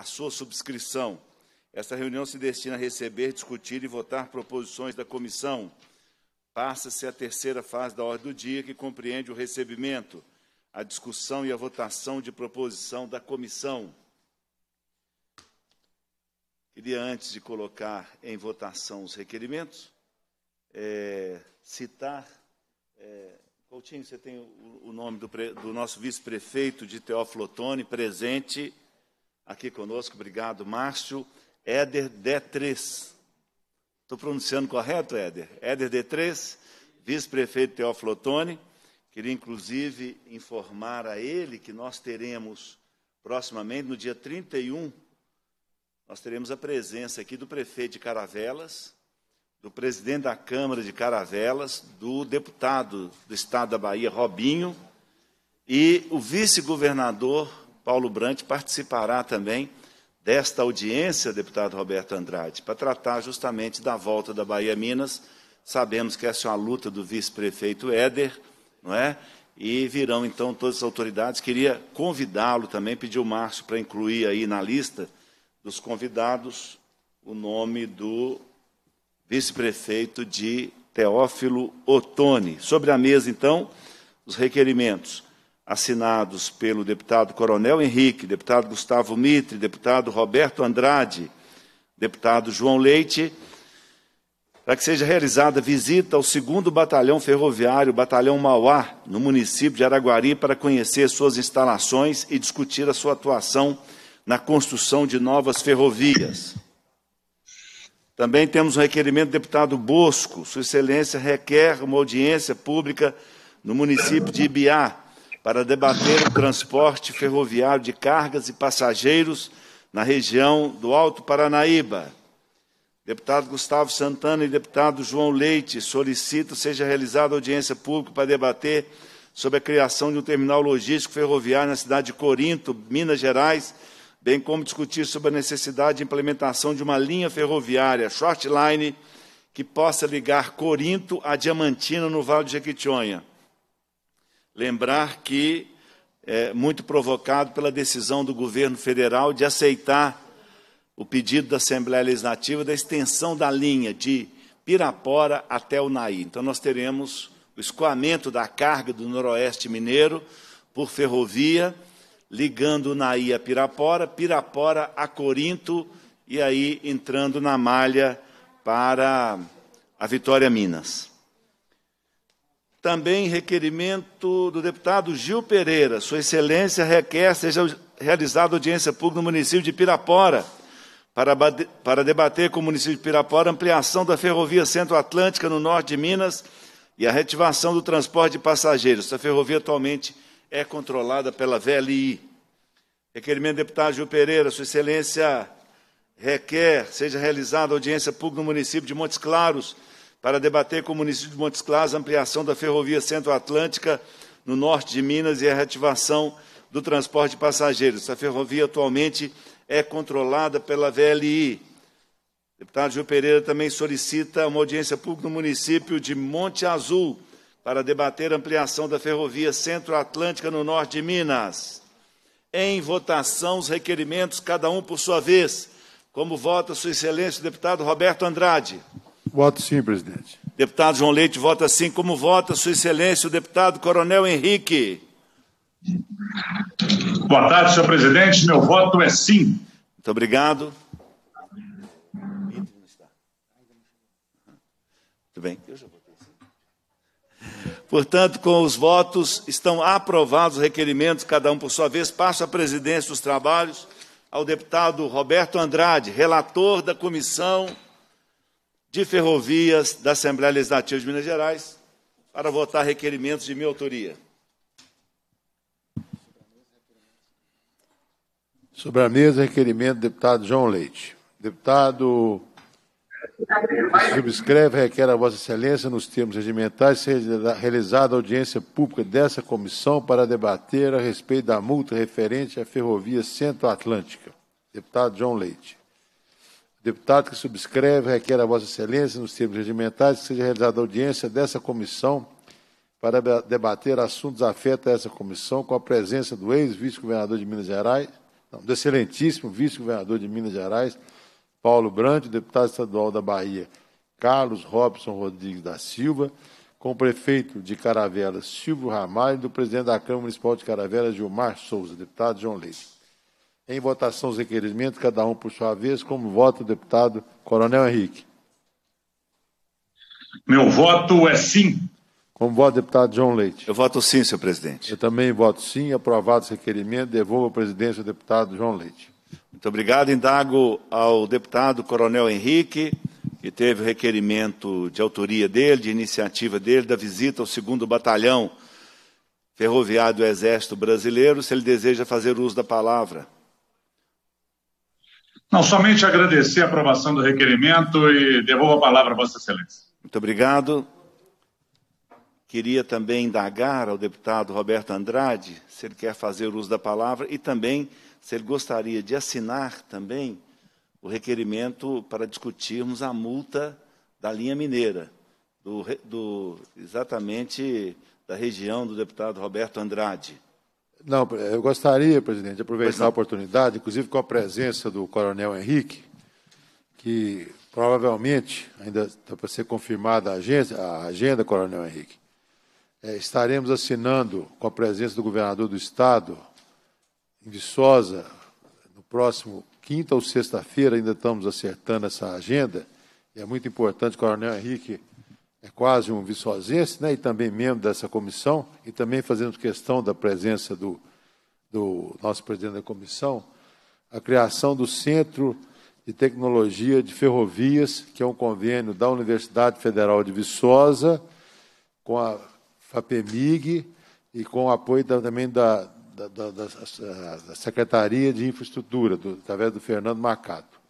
a sua subscrição. Esta reunião se destina a receber, discutir e votar proposições da comissão. Passa-se a terceira fase da ordem do dia, que compreende o recebimento, a discussão e a votação de proposição da comissão. Queria, antes de colocar em votação os requerimentos, é, citar. É, Coutinho, você tem o, o nome do, pre, do nosso vice-prefeito de Teófilo Otoni, presente aqui conosco. Obrigado, Márcio. Éder D3. Estou pronunciando correto, Éder? Éder D3, vice-prefeito Teófilo Otoni. Queria, inclusive, informar a ele que nós teremos, proximamente, no dia 31, nós teremos a presença aqui do prefeito de Caravelas, do presidente da Câmara de Caravelas, do deputado do Estado da Bahia, Robinho, e o vice-governador Paulo Brant participará também desta audiência, deputado Roberto Andrade, para tratar justamente da volta da Bahia Minas. Sabemos que essa é uma luta do vice-prefeito Éder, não é? E virão então todas as autoridades. Queria convidá-lo também, pedir o Márcio para incluir aí na lista dos convidados o nome do vice-prefeito de Teófilo Otoni. Sobre a mesa, então, os requerimentos assinados pelo deputado Coronel Henrique, deputado Gustavo Mitre, deputado Roberto Andrade, deputado João Leite, para que seja realizada visita ao 2 Batalhão Ferroviário, Batalhão Mauá, no município de Araguari, para conhecer suas instalações e discutir a sua atuação na construção de novas ferrovias. Também temos um requerimento do deputado Bosco. Sua Excelência requer uma audiência pública no município de Ibiá, para debater o transporte ferroviário de cargas e passageiros na região do Alto Paranaíba. Deputado Gustavo Santana e deputado João Leite solicitam seja realizada audiência pública para debater sobre a criação de um terminal logístico ferroviário na cidade de Corinto, Minas Gerais, bem como discutir sobre a necessidade de implementação de uma linha ferroviária short line que possa ligar Corinto a Diamantina no Vale do Jequitinhonha. Lembrar que é muito provocado pela decisão do governo federal de aceitar o pedido da Assembleia Legislativa da extensão da linha de Pirapora até o Naí. Então, nós teremos o escoamento da carga do noroeste mineiro por ferrovia, ligando Naí a Pirapora, Pirapora a Corinto e aí entrando na malha para a Vitória Minas. Também requerimento do deputado Gil Pereira. Sua Excelência requer seja realizada audiência pública no município de Pirapora para, para debater com o município de Pirapora a ampliação da ferrovia Centro-Atlântica no norte de Minas e a retivação do transporte de passageiros. Essa ferrovia atualmente é controlada pela VLI. Requerimento do deputado Gil Pereira, Sua Excelência requer seja realizada audiência pública no município de Montes Claros para debater com o município de Montes Claros a ampliação da ferrovia Centro-Atlântica no norte de Minas e a reativação do transporte de passageiros. Essa ferrovia atualmente é controlada pela VLI. O deputado Gil Pereira também solicita uma audiência pública no município de Monte Azul para debater a ampliação da ferrovia Centro-Atlântica no norte de Minas. Em votação, os requerimentos, cada um por sua vez. Como vota Sua Excelência o deputado Roberto Andrade. Voto sim, presidente. Deputado João Leite vota sim. Como vota, Sua Excelência, o deputado Coronel Henrique? Boa tarde, senhor presidente. Meu voto é sim. Muito obrigado. Muito bem. Portanto, com os votos, estão aprovados os requerimentos, cada um por sua vez. Passo a presidência dos trabalhos ao deputado Roberto Andrade, relator da comissão de Ferrovias da Assembleia Legislativa de Minas Gerais para votar requerimentos de minha autoria. Sobre a mesa, requerimento do deputado João Leite. Deputado, subscreve e requer a Vossa Excelência, nos termos regimentais, seja realizada audiência pública dessa comissão para debater a respeito da multa referente à Ferrovia Centro-Atlântica. Deputado João Leite. Deputado que subscreve, requer a Vossa Excelência, nos termos regimentais, que seja realizada audiência dessa comissão para debater assuntos afetos a essa comissão, com a presença do ex-vice-governador de Minas Gerais, não, do excelentíssimo vice-governador de Minas Gerais, Paulo Brandt, deputado estadual da Bahia, Carlos Robson Rodrigues da Silva, com o prefeito de Caravelas, Silvio Ramalho, e do presidente da Câmara Municipal de Caravelas, Gilmar Souza, deputado João Leite. Em votação os requerimentos, cada um por sua vez. Como voto, deputado Coronel Henrique? Meu voto é sim. Como voto, deputado João Leite? Eu voto sim, senhor presidente. Eu também voto sim. Aprovado esse requerimento, devolvo a presidência ao deputado João Leite. Muito obrigado. Indago ao deputado Coronel Henrique, que teve o requerimento de autoria dele, de iniciativa dele, da visita ao 2 Batalhão Ferroviário do Exército Brasileiro, se ele deseja fazer uso da palavra. Não, somente agradecer a aprovação do requerimento e devolvo a palavra a Vossa Excelência. Muito obrigado. Queria também indagar ao deputado Roberto Andrade se ele quer fazer uso da palavra e também se ele gostaria de assinar também o requerimento para discutirmos a multa da linha mineira, do, do exatamente da região do deputado Roberto Andrade. Não, eu gostaria, presidente, de aproveitar a oportunidade, inclusive com a presença do coronel Henrique, que provavelmente, ainda está para ser confirmada a agenda, a agenda coronel Henrique, é, estaremos assinando com a presença do governador do Estado, em Viçosa, no próximo quinta ou sexta-feira, ainda estamos acertando essa agenda, e é muito importante, coronel Henrique, é quase um viçosense, né, e também membro dessa comissão, e também fazendo questão da presença do, do nosso presidente da comissão, a criação do Centro de Tecnologia de Ferrovias, que é um convênio da Universidade Federal de Viçosa, com a FAPEMIG e com o apoio da, também da, da, da, Secretaria de Infraestrutura, do, através do Fernando Macato.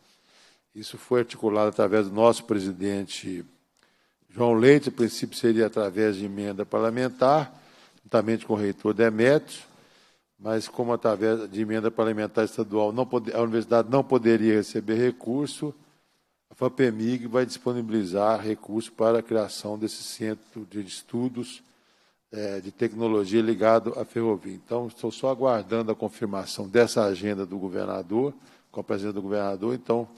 Isso foi articulado através do nosso presidente João Leite, a princípio seria através de emenda parlamentar, juntamente com o reitor Demétrio, mas como através de emenda parlamentar estadual não pode, a universidade não poderia receber recurso, a FAPEMIG vai disponibilizar recurso para a criação desse centro de estudos é, de tecnologia ligado à ferrovia. Então, estou só aguardando a confirmação dessa agenda do governador, com a presença do governador, então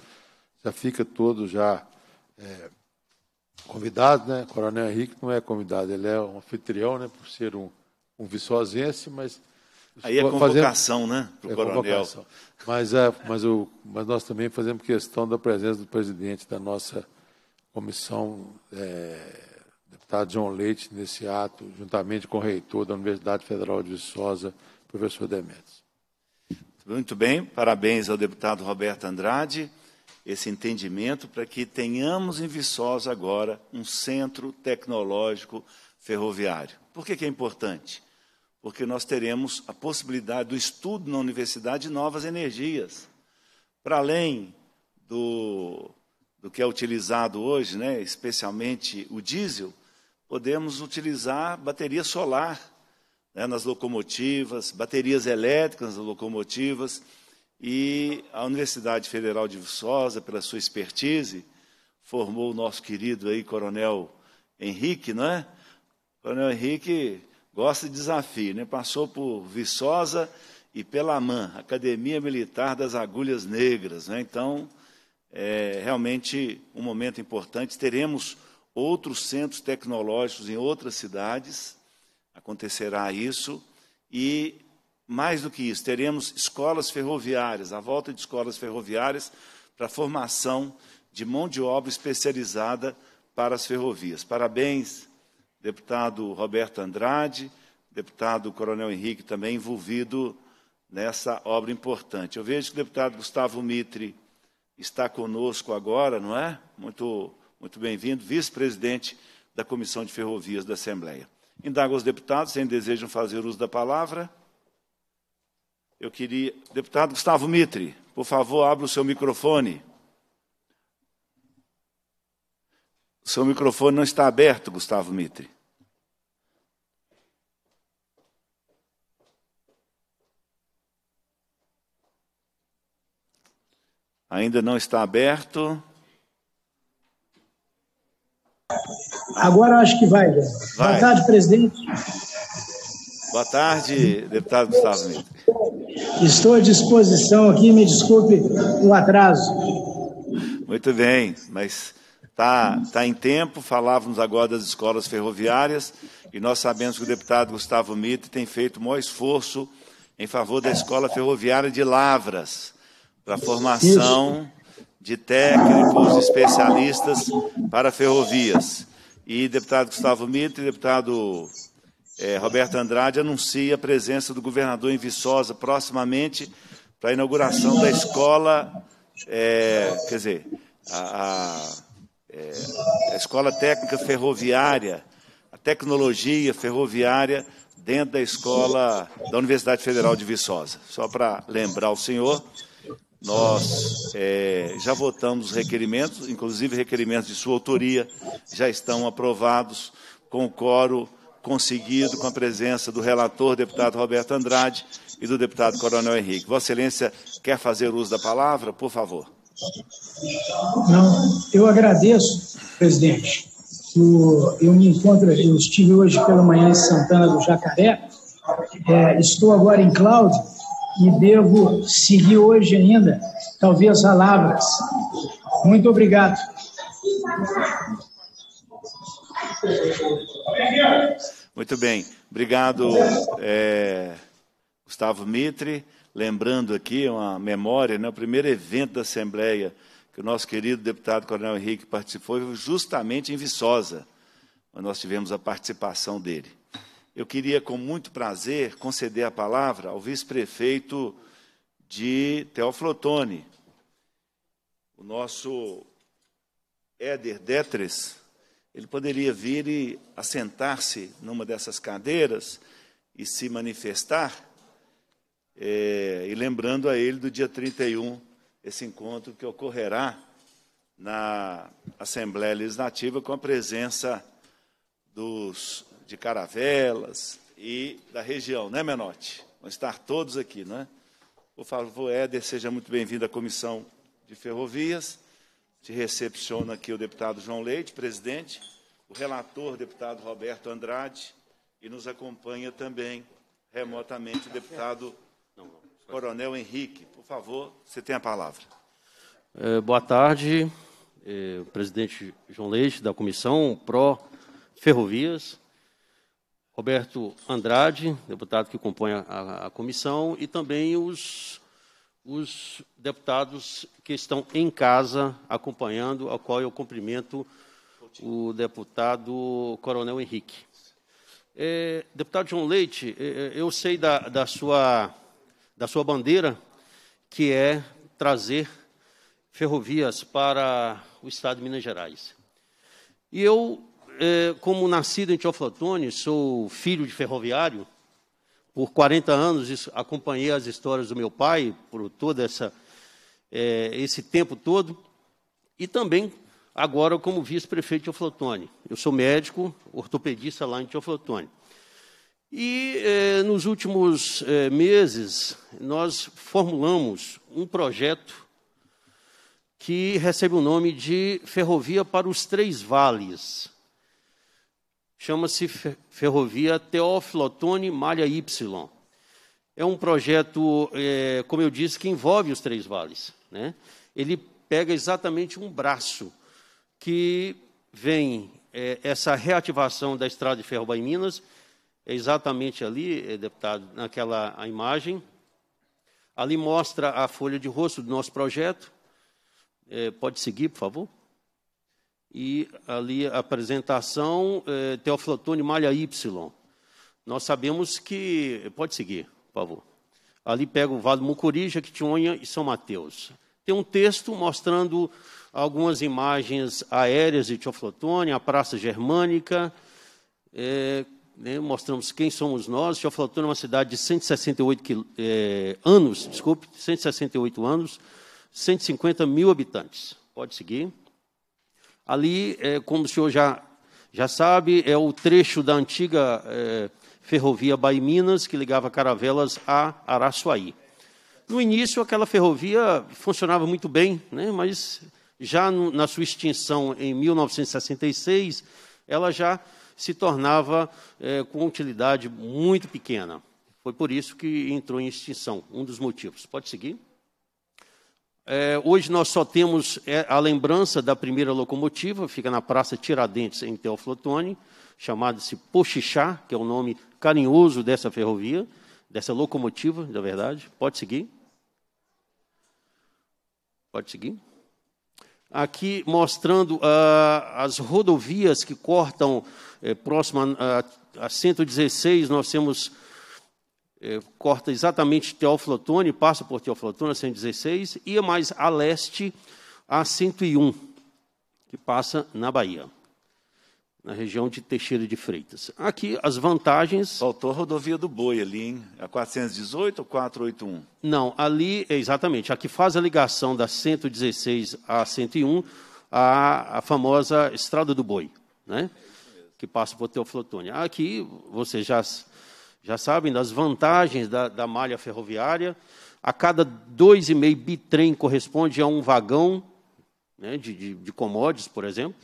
já fica todo já... É, convidado, né? Coronel Henrique não é convidado, ele é um anfitrião, né? Por ser um, um viçosense, mas. Aí é convocação, fazendo, né? Para o é coronel. Mas, é, mas, o, mas nós também fazemos questão da presença do presidente da nossa comissão, é, deputado João Leite, nesse ato, juntamente com o reitor da Universidade Federal de Viçosa, professor Demetrius. Muito bem, parabéns ao deputado Roberto Andrade esse entendimento para que tenhamos em Viçosa agora um centro tecnológico ferroviário. Por que, que é importante? Porque nós teremos a possibilidade do estudo na universidade de novas energias. Para além do, do que é utilizado hoje, né, especialmente o diesel, podemos utilizar bateria solar né, nas locomotivas, baterias elétricas nas locomotivas e a Universidade Federal de Viçosa, pela sua expertise, formou o nosso querido aí Coronel Henrique, não é? Coronel Henrique gosta de desafio, né? Passou por Viçosa e pela AMAN, Academia Militar das Agulhas Negras, né? Então, é realmente um momento importante. Teremos outros centros tecnológicos em outras cidades, acontecerá isso, e mais do que isso, teremos escolas ferroviárias, a volta de escolas ferroviárias para a formação de mão de obra especializada para as ferrovias. Parabéns, deputado Roberto Andrade, deputado Coronel Henrique também envolvido nessa obra importante. Eu vejo que o deputado Gustavo Mitre está conosco agora, não é? Muito, muito bem-vindo, vice-presidente da Comissão de Ferrovias da Assembleia. Indago aos deputados, se desejam fazer uso da palavra. Eu queria. Deputado Gustavo Mitre, por favor, abra o seu microfone. O seu microfone não está aberto, Gustavo Mitre. Ainda não está aberto. Agora acho que vai, vai. Boa tarde, presidente. Boa tarde, deputado Gustavo Mitre. Estou à disposição aqui, me desculpe o atraso. Muito bem, mas está tá em tempo. Falávamos agora das escolas ferroviárias e nós sabemos que o deputado Gustavo Mito tem feito o maior esforço em favor da escola ferroviária de Lavras para a formação Isso. de técnicos especialistas para ferrovias. E deputado Gustavo Mito e deputado é, Roberto Andrade anuncia a presença do governador em Viçosa proximamente para a inauguração da escola, é, quer dizer, a, a, é, a, escola técnica ferroviária, a tecnologia ferroviária dentro da escola da Universidade Federal de Viçosa. Só para lembrar o senhor, nós é, já votamos os requerimentos, inclusive requerimentos de sua autoria, já estão aprovados com o coro conseguido com a presença do relator, deputado Roberto Andrade, e do deputado Coronel Henrique. Vossa Excelência quer fazer uso da palavra? Por favor. Não, eu agradeço, presidente. Eu, eu me encontro, eu estive hoje pela manhã em Santana do Jacaré, é, estou agora em Cláudio e devo seguir hoje ainda, talvez, a Lavras. Muito obrigado. Muito bem. Obrigado, é, Gustavo Mitre. Lembrando aqui é uma memória, né, o primeiro evento da Assembleia que o nosso querido deputado Coronel Henrique participou foi justamente em Viçosa, onde nós tivemos a participação dele. Eu queria, com muito prazer, conceder a palavra ao vice-prefeito de Teoflotone, o nosso Éder Detres ele poderia vir e assentar-se numa dessas cadeiras e se manifestar, é, e lembrando a ele do dia 31, esse encontro que ocorrerá na Assembleia Legislativa com a presença dos, de Caravelas e da região, né, Menotti? Vão estar todos aqui, né? Por favor, Éder, seja muito bem-vindo à Comissão de Ferrovias. Te recepciona aqui o deputado João Leite, presidente, o relator, deputado Roberto Andrade, e nos acompanha também remotamente o deputado Coronel Henrique. Por favor, você tem a palavra. É, boa tarde, é, presidente João Leite, da Comissão Pro Ferrovias, Roberto Andrade, deputado que compõe a, a comissão, e também os os deputados que estão em casa acompanhando, ao qual eu cumprimento o deputado Coronel Henrique. É, deputado João Leite, é, é, eu sei da, da, sua, da sua bandeira, que é trazer ferrovias para o Estado de Minas Gerais. E eu, é, como nascido em Tioflotone, sou filho de ferroviário, por 40 anos acompanhei as histórias do meu pai por todo essa, é, esse tempo todo e também agora como vice-prefeito de Oflotone. Eu sou médico, ortopedista lá em Oflotone. E é, nos últimos é, meses nós formulamos um projeto que recebe o nome de Ferrovia para os Três Vales chama-se Ferrovia Teófilo Otoni Malha Y. É um projeto, é, como eu disse, que envolve os três vales. Né? Ele pega exatamente um braço que vem é, essa reativação da estrada de Ferro em Minas, é exatamente ali, é, deputado, naquela a imagem. Ali mostra a folha de rosto do nosso projeto. É, pode seguir, por favor e ali a apresentação é, Teoflotone malha Y. Nós sabemos que... Pode seguir, por favor. Ali pega o Vale do Mucuri, Jequitinhonha e São Mateus. Tem um texto mostrando algumas imagens aéreas de Teoflotone, a Praça Germânica. É, né, mostramos quem somos nós. Teoflotone é uma cidade de 168 é, anos, desculpe, 168 anos, 150 mil habitantes. Pode seguir. Ali, é, como o senhor já, já sabe, é o trecho da antiga é, ferrovia Bahia-Minas, que ligava Caravelas a Araçuaí. No início, aquela ferrovia funcionava muito bem, né, mas já no, na sua extinção em 1966, ela já se tornava é, com utilidade muito pequena. Foi por isso que entrou em extinção, um dos motivos. Pode seguir? É, hoje nós só temos é, a lembrança da primeira locomotiva, fica na Praça Tiradentes, em Teoflotone, chamada-se Pochixá, que é o nome carinhoso dessa ferrovia, dessa locomotiva, na verdade. Pode seguir. Pode seguir. Aqui mostrando uh, as rodovias que cortam, eh, próximo a, a 116, nós temos é, corta exatamente Teófilo passa por Teófilo Otoni, 116, e é mais a leste, a 101, que passa na Bahia, na região de Teixeira de Freitas. Aqui, as vantagens... Faltou a rodovia do Boi ali, hein? A 418 ou 481? Não, ali, é, exatamente, a que faz a ligação da 116 a 101, a, a famosa Estrada do Boi, né? que passa por Teoflotone. Aqui, você já já sabem das vantagens da, da malha ferroviária. A cada 2,5 bitrem corresponde a um vagão né, de, de, de commodities, por exemplo.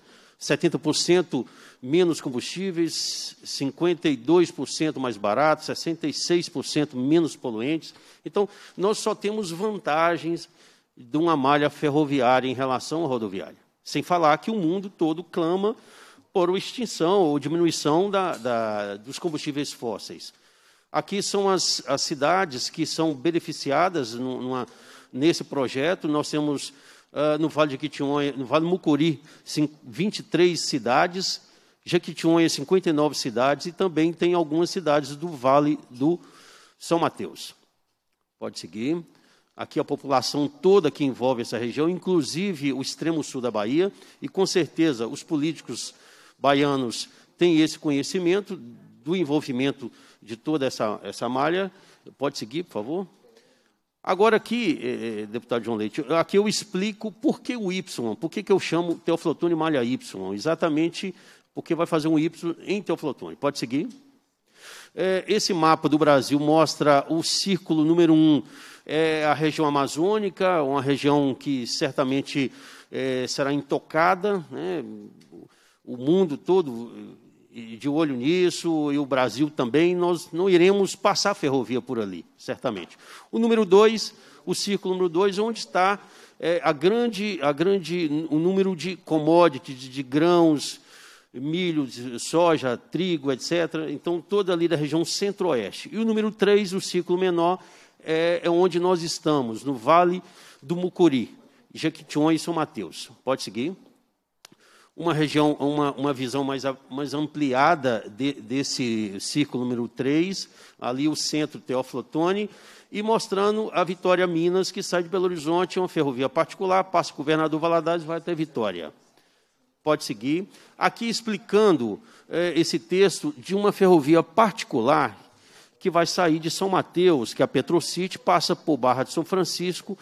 70% menos combustíveis, 52% mais baratos, 66% menos poluentes. Então, nós só temos vantagens de uma malha ferroviária em relação à rodoviária. Sem falar que o mundo todo clama por extinção ou diminuição da, da, dos combustíveis fósseis. Aqui são as, as cidades que são beneficiadas numa, nesse projeto. Nós temos uh, no Vale de Quitionha, no Vale Mucuri, 23 cidades, Jequitinhonha, 59 cidades, e também tem algumas cidades do Vale do São Mateus. Pode seguir. Aqui a população toda que envolve essa região, inclusive o extremo sul da Bahia, e com certeza os políticos baianos têm esse conhecimento do envolvimento de toda essa, essa malha. Pode seguir, por favor? Agora aqui, eh, eh deputado João Leite, aqui eu explico por que o Y, por que, que eu chamo teoflotone malha Y, exatamente porque vai fazer um Y em teoflotone. Pode seguir? Eh, esse mapa do Brasil mostra o círculo número 1, um, é a região amazônica, uma região que certamente é, será intocada, né? o mundo todo de olho nisso, e o Brasil também, nós não iremos passar ferrovia por ali, certamente. O número dois, o círculo número dois, onde está é, a grande, a grande, o número de commodities, de, de grãos, milho, soja, trigo, etc. Então, toda ali da região centro-oeste. E o número três, o círculo menor, é, é onde nós estamos, no Vale do Mucuri, Jequitinhonha e São Mateus. Pode seguir uma região, uma, uma visão mais, mais ampliada de, desse círculo número 3, ali o centro Teófilo Otoni, e mostrando a Vitória Minas, que sai de Belo Horizonte, uma ferrovia particular, passa o governador Valadares vai até Vitória. Pode seguir. Aqui explicando eh, esse texto de uma ferrovia particular que vai sair de São Mateus, que é a Petrocity, passa por Barra de São Francisco,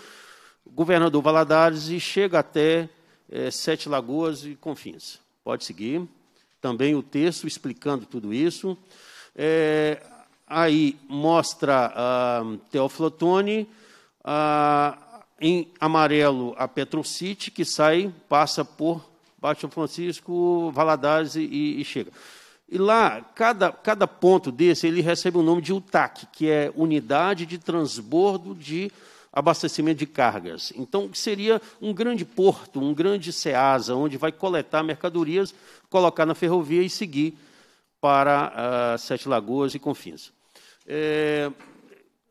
governador Valadares e chega até é, Sete Lagoas e Confins. Pode seguir. Também o texto explicando tudo isso. É, aí mostra a ah, Teoflotone, a, ah, em amarelo a Petrocity, que sai, passa por Baixo Francisco, Valadares e, e chega. E lá, cada, cada ponto desse, ele recebe o nome de UTAC, que é Unidade de Transbordo de abastecimento de cargas. Então, seria um grande porto, um grande SEASA, onde vai coletar mercadorias, colocar na ferrovia e seguir para uh, Sete Lagoas e Confins. É,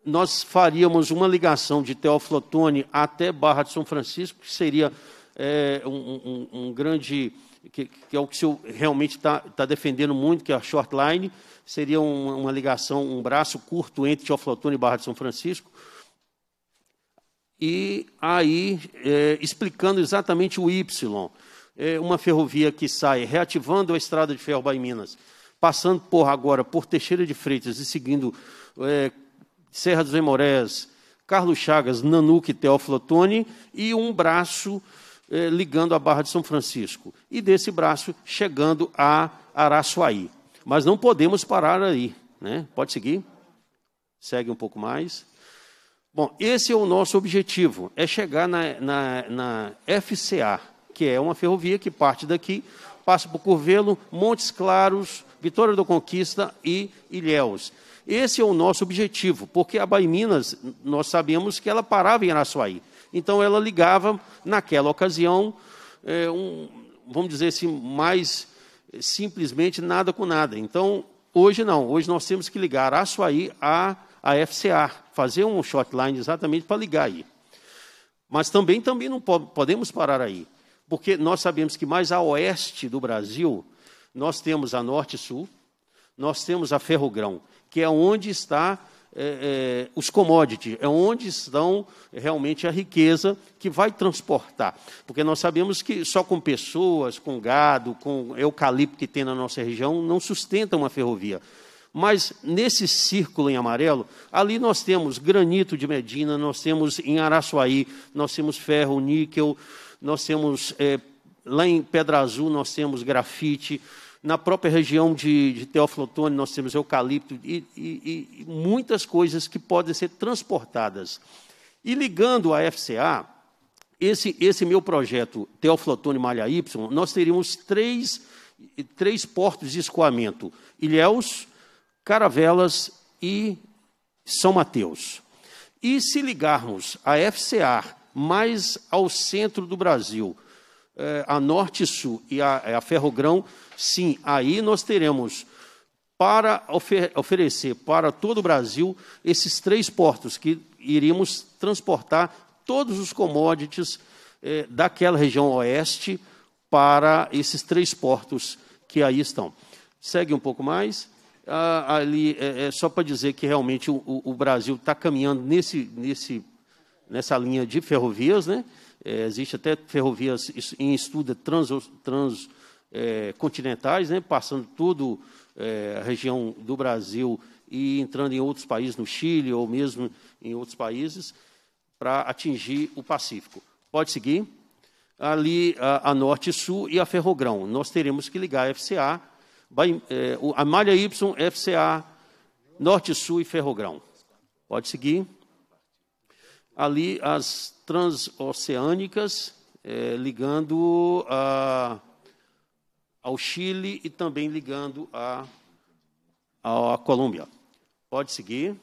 nós faríamos uma ligação de Teoflotone até Barra de São Francisco, que seria é, um, um, um, grande. Que, que, é o que o senhor realmente está tá defendendo muito, que é a short line, seria uma, uma ligação, um braço curto entre Teoflotone e Barra de São Francisco, e aí é, explicando exatamente o Y. É uma ferrovia que sai reativando a estrada de ferro em Minas, passando por agora por Teixeira de Freitas e seguindo é, Serra dos Emorés, Carlos Chagas, Nanuque, Teófilo Otoni, e um braço é, ligando a Barra de São Francisco. E desse braço chegando a Araçuaí. Mas não podemos parar aí. Né? Pode seguir? Segue um pouco mais. Bom, esse é o nosso objetivo, é chegar na, na, na, FCA, que é uma ferrovia que parte daqui, passa por Curvelo, Montes Claros, Vitória do Conquista e Ilhéus. Esse é o nosso objetivo, porque a Bahia Minas, nós sabemos que ela parava em Araçuaí. Então, ela ligava, naquela ocasião, é, um, vamos dizer assim, mais eh, simplesmente nada com nada. Então, hoje não, hoje nós temos que ligar Araçuaí a a FCA, fazer um shotline exatamente para ligar aí. Mas também, também não podemos parar aí, porque nós sabemos que mais a oeste do Brasil, nós temos a Norte-Sul, nós temos a Ferrogrão, que é onde está é, é, os commodities, é onde estão realmente a riqueza que vai transportar. Porque nós sabemos que só com pessoas, com gado, com eucalipto que tem na nossa região, não sustenta uma ferrovia. Mas nesse círculo em amarelo, ali nós temos granito de Medina, nós temos em Araçuaí, nós temos ferro, níquel, nós temos é, lá em Pedra Azul, nós temos grafite. Na própria região de, de Teoflotone, nós temos eucalipto e, e, e muitas coisas que podem ser transportadas. E ligando a FCA, esse, esse meu projeto, Teoflotone Malha Y, nós teríamos três, três portos de escoamento: Ilhéus, Caravelas e São Mateus. E se ligarmos a FCA mais ao centro do Brasil, eh, a Norte e Sul e a, a Ferrogrão, sim, aí nós teremos para ofer oferecer para todo o Brasil esses três portos que iríamos transportar todos os commodities eh, daquela região oeste para esses três portos que aí estão. Segue um pouco mais ah, ali é, é só para dizer que realmente o, o Brasil está caminhando nesse, nesse, nessa linha de ferrovias, né? É, existe até ferrovias em estudo transcontinentais, trans, é, né? Passando toda é, a região do Brasil e entrando em outros países, no Chile ou mesmo em outros países, para atingir o Pacífico. Pode seguir. Ali a, a Norte e Sul e a Ferrogrão. Nós teremos que ligar a FCA é, a malha Y, FCA, Norte Sul e Ferrogrão. Pode seguir. Ali as transoceânicas, é, ligando a, ao Chile e também ligando à a, a Colômbia. Pode seguir.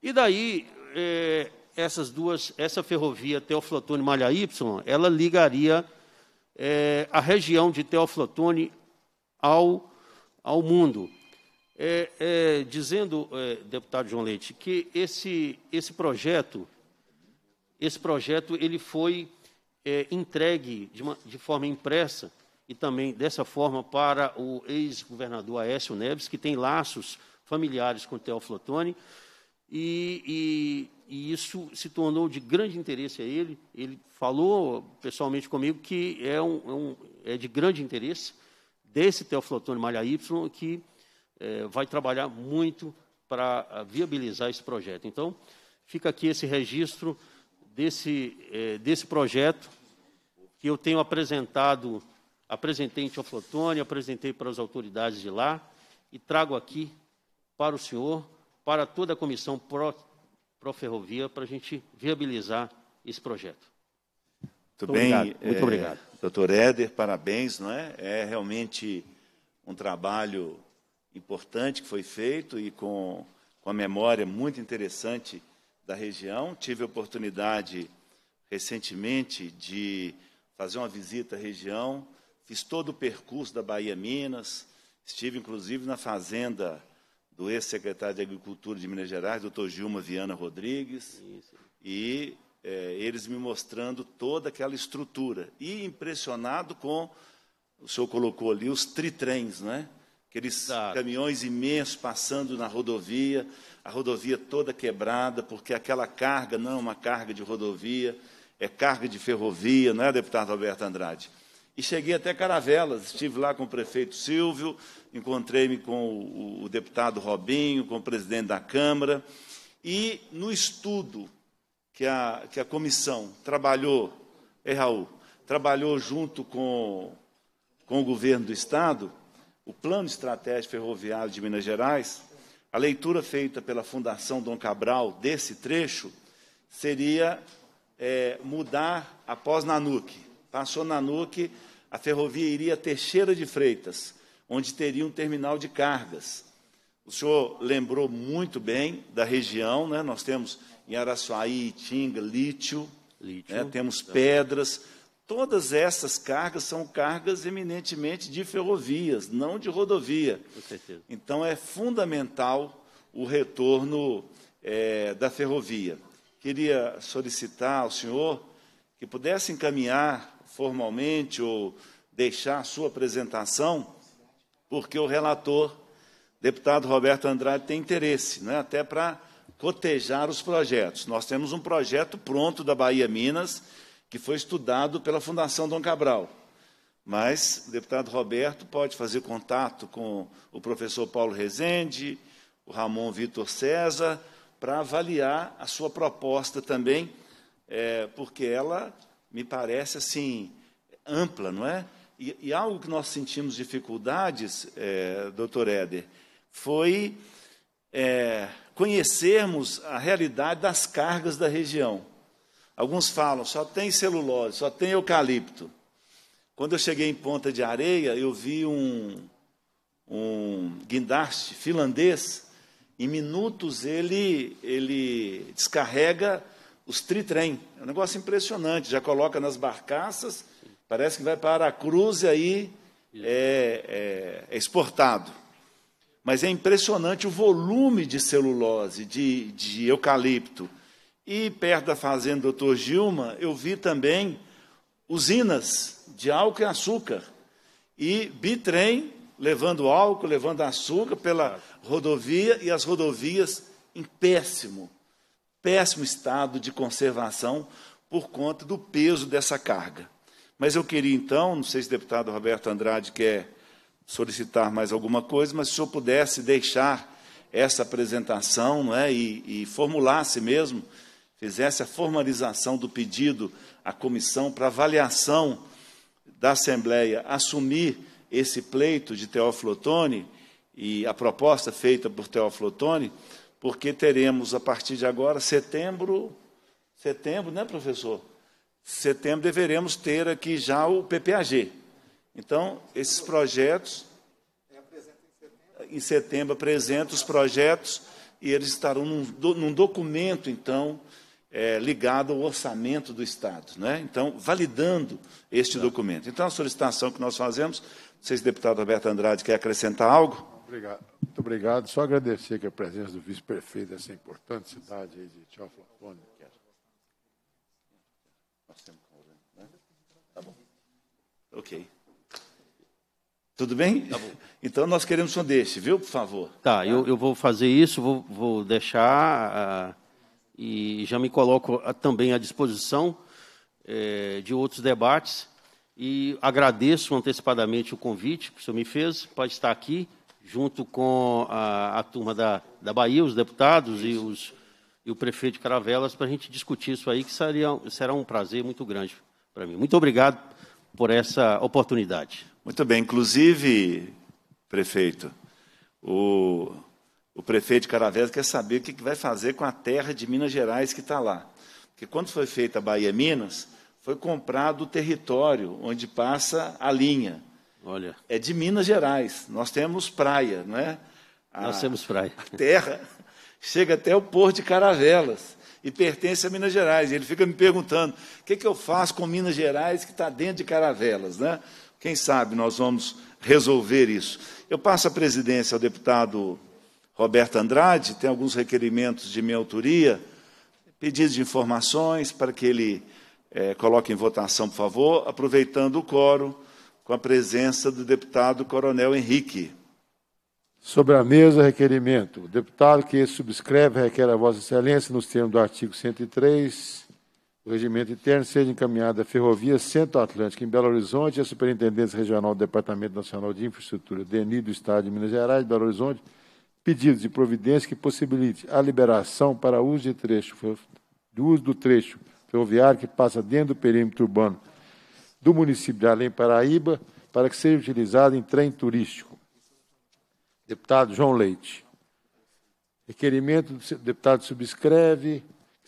E daí, é, essas duas, essa ferrovia Teoflotone Malha Y, ela ligaria é, a região de Teoflotone ao, ao mundo. É, é, dizendo, é, deputado João Leite, que esse, esse projeto, esse projeto ele foi é, entregue de, uma, de forma impressa e também dessa forma para o ex-governador Aécio Neves, que tem laços familiares com Teófilo Otoni, e, e, e, isso se tornou de grande interesse a ele. Ele falou pessoalmente comigo que é, um, é, um, é de grande interesse desse teoflotone malha Y que é, vai trabalhar muito para é, viabilizar esse projeto. Então, fica aqui esse registro desse, é, desse projeto que eu tenho apresentado, apresentei em Teoflotone, apresentei para as autoridades de lá e trago aqui para o senhor, para toda a comissão pró, ferrovia para a gente viabilizar esse projeto. Muito, muito bem. Obrigado. Muito é... obrigado. Doutor Éder, parabéns, não é? É realmente um trabalho importante que foi feito e com, com a memória muito interessante da região. Tive a oportunidade recentemente de fazer uma visita à região, fiz todo o percurso da Bahia Minas, estive inclusive na fazenda do ex-secretário de Agricultura de Minas Gerais, doutor Gilma Viana Rodrigues, Isso. e é, eles me mostrando toda aquela estrutura. E impressionado com, o senhor colocou ali, os tritrens, né? aqueles Exato. caminhões imensos passando na rodovia, a rodovia toda quebrada, porque aquela carga não é uma carga de rodovia, é carga de ferrovia, não é, deputado Alberto Andrade? E cheguei até Caravelas, estive lá com o prefeito Silvio, encontrei-me com o, o, o deputado Robinho, com o presidente da Câmara, e no estudo que a, que a comissão trabalhou, é Raul, trabalhou junto com, com o governo do Estado, o Plano Estratégico Ferroviário de Minas Gerais, a leitura feita pela Fundação Dom Cabral desse trecho seria é, mudar após Nanuque. Passou Nanuque, a ferrovia iria a Teixeira de Freitas, onde teria um terminal de cargas. O senhor lembrou muito bem da região, né? nós temos em Araçuaí, Itinga, lítio, lítio né? temos pedras. Todas essas cargas são cargas eminentemente de ferrovias, não de rodovia. Com certeza. Então é fundamental o retorno é, da ferrovia. Queria solicitar ao senhor que pudesse encaminhar formalmente ou deixar a sua apresentação, porque o relator deputado Roberto Andrade tem interesse, né, até para cotejar os projetos. Nós temos um projeto pronto da Bahia Minas, que foi estudado pela Fundação Dom Cabral. Mas o deputado Roberto pode fazer contato com o professor Paulo Rezende, o Ramon Vitor César, para avaliar a sua proposta também, é, porque ela me parece assim ampla, não é? E, e algo que nós sentimos dificuldades, é, doutor Éder, foi é, conhecermos a realidade das cargas da região. Alguns falam, só tem celulose, só tem eucalipto. Quando eu cheguei em Ponta de Areia, eu vi um, um guindaste finlandês. Em minutos ele, ele descarrega os tritrem. É um negócio impressionante. Já coloca nas barcaças, parece que vai para a cruz e aí é, é, é exportado. Mas é impressionante o volume de celulose, de, de eucalipto. E perto da fazenda do Gilma, eu vi também usinas de álcool e açúcar. E bitrem levando álcool, levando açúcar pela rodovia e as rodovias em péssimo, péssimo estado de conservação por conta do peso dessa carga. Mas eu queria então, não sei se o deputado Roberto Andrade quer solicitar mais alguma coisa, mas se o senhor pudesse deixar essa apresentação não é, e, e formulasse mesmo, fizesse a formalização do pedido à comissão para avaliação da Assembleia assumir esse pleito de Teófilo Otoni e a proposta feita por Teófilo Otoni, porque teremos a partir de agora, setembro, setembro, né, professor? Setembro deveremos ter aqui já o PPAG, então, esses projetos, em setembro, apresenta os projetos e eles estarão num, num documento, então, é, ligado ao orçamento do Estado. Né? Então, validando este Não. Tá. documento. Então, a solicitação que nós fazemos, não sei se o deputado Roberto Andrade quer acrescentar algo. Obrigado. Muito obrigado. Só agradecer que a presença do vice-prefeito dessa importante cidade aí de Tchauflafone. Nós temos né? tá Ok. Tudo bem? Tá então nós queremos um desse, viu, por favor? Tá, Eu, eu, vou fazer isso, vou, vou deixar uh, e já me coloco ah, também à disposição eh, de outros debates. E agradeço antecipadamente o convite que o senhor me fez para estar aqui, junto com a, a turma da, da Bahia, os deputados e, os, e o prefeito de Caravelas, para a gente discutir isso aí, que seria, será um prazer muito grande para mim. Muito obrigado por essa oportunidade. Muito bem, inclusive, prefeito, o, o prefeito de Caravés quer saber o que, que vai fazer com a terra de Minas Gerais que está lá. Porque quando foi feita a Bahia Minas, foi comprado o território onde passa a linha. Olha. É de Minas Gerais. Nós temos praia, não é? A, Nós temos praia. A terra chega até o porto de Caravelas e pertence a Minas Gerais. E ele fica me perguntando: o que, é que eu faço com Minas Gerais que está dentro de Caravelas? Né? Quem sabe nós vamos resolver isso. Eu passo a presidência ao deputado Roberto Andrade, tem alguns requerimentos de minha autoria, pedidos de informações para que ele é, coloque em votação, por favor, aproveitando o coro com a presença do deputado Coronel Henrique. Sobre a mesa, requerimento. O deputado que subscreve requer a Vossa Excelência, nos termos do artigo 103, o Regimento Interno seja encaminhada à Ferrovia Centro-Atlântica em Belo Horizonte e à Superintendência Regional do Departamento Nacional de Infraestrutura, DENI, do Estado de Minas Gerais, Belo Horizonte, pedidos de providência que possibilite a liberação para uso de trecho, do uso do trecho ferroviário que passa dentro do perímetro urbano do município de Além Paraíba para que seja utilizado em trem turístico. Deputado João Leite. Requerimento do deputado subscreve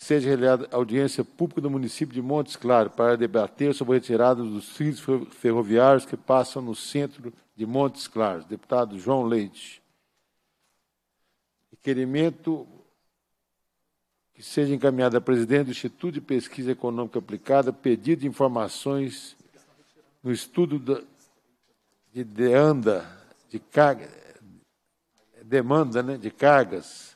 seja realizada audiência pública do município de Montes Claros para debater sobre a retirada dos trilhos ferroviários que passam no centro de Montes Claros. Deputado João Leite. Requerimento que seja encaminhado à presidente do Instituto de Pesquisa Econômica Aplicada pedido de informações no estudo da, de de carga, demanda né, de cargas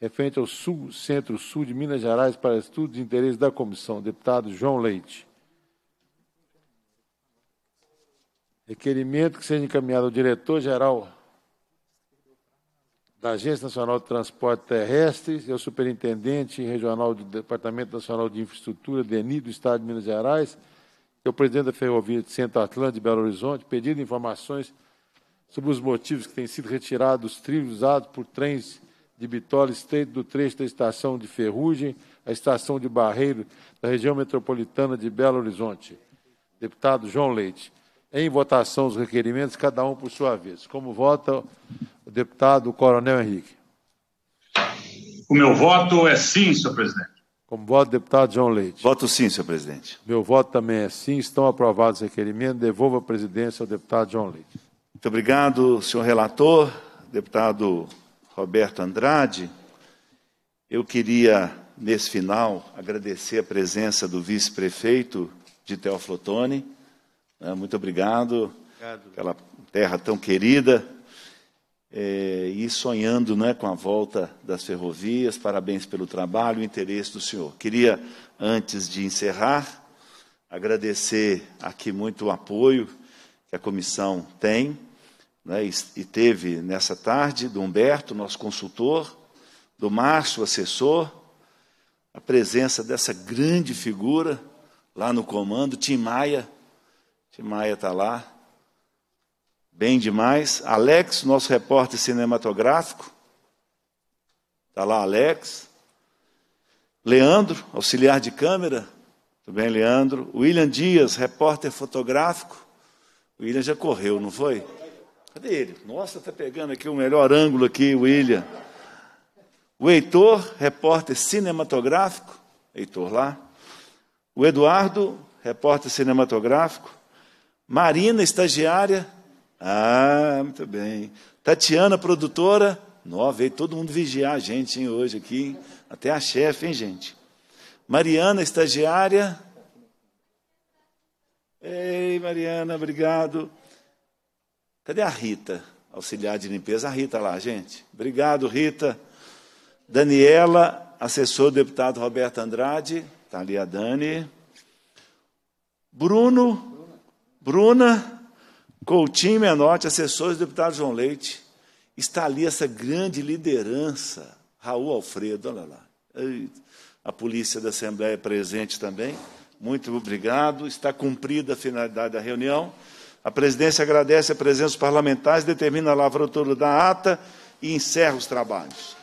referente ao Sul, Centro-Sul de Minas Gerais para estudos de interesse da comissão. Deputado João Leite. Requerimento que seja encaminhado ao diretor-geral da Agência Nacional de Transporte Terrestre e ao superintendente regional do Departamento Nacional de Infraestrutura, DENI, do Estado de Minas Gerais, e ao é presidente da Ferrovia de Centro Atlântico de Belo Horizonte, pedindo informações sobre os motivos que têm sido retirados dos trilhos usados por trens de Bitola, estreito do trecho da estação de Ferrugem, a estação de Barreiro, da região metropolitana de Belo Horizonte. Deputado João Leite. Em votação os requerimentos, cada um por sua vez. Como vota o deputado Coronel Henrique? O meu voto é sim, senhor presidente. Como voto, deputado João Leite? Voto sim, senhor presidente. Meu voto também é sim. Estão aprovados os requerimentos. Devolvo a presidência ao deputado João Leite. Muito obrigado, senhor relator, deputado Roberto Andrade, eu queria, nesse final, agradecer a presença do vice-prefeito de Teoflotone. Né? Muito obrigado, obrigado, pela terra tão querida. É, e sonhando né, com a volta das ferrovias, parabéns pelo trabalho e interesse do senhor. Queria, antes de encerrar, agradecer aqui muito o apoio que a comissão tem né, e teve nessa tarde do Humberto, nosso consultor, do Márcio, assessor, a presença dessa grande figura lá no comando, Tim Maia. Tim Maia está lá, bem demais. Alex, nosso repórter cinematográfico, está lá, Alex. Leandro, auxiliar de câmera, tudo bem, Leandro? William Dias, repórter fotográfico. O William já correu, não foi? Cadê ele? Nossa, está pegando aqui o melhor ângulo aqui, William. O Heitor, repórter cinematográfico. Heitor lá. O Eduardo, repórter cinematográfico. Marina, estagiária. Ah, muito bem. Tatiana, produtora. Nossa, veio todo mundo vigiar a gente hein, hoje aqui. Até a chefe, hein, gente? Mariana, estagiária. Ei, Mariana, obrigado. Cadê a Rita, auxiliar de limpeza? A Rita lá, gente. Obrigado, Rita. Daniela, assessor do deputado Roberto Andrade. Está ali a Dani. Bruno, Bruna, Coutinho Menotti, assessor do deputado João Leite. Está ali essa grande liderança, Raul Alfredo, olha lá. A polícia da Assembleia presente também. Muito obrigado. Está cumprida a finalidade da reunião. A presidência agradece a presença dos parlamentares, determina a lavratura da ata e encerra os trabalhos.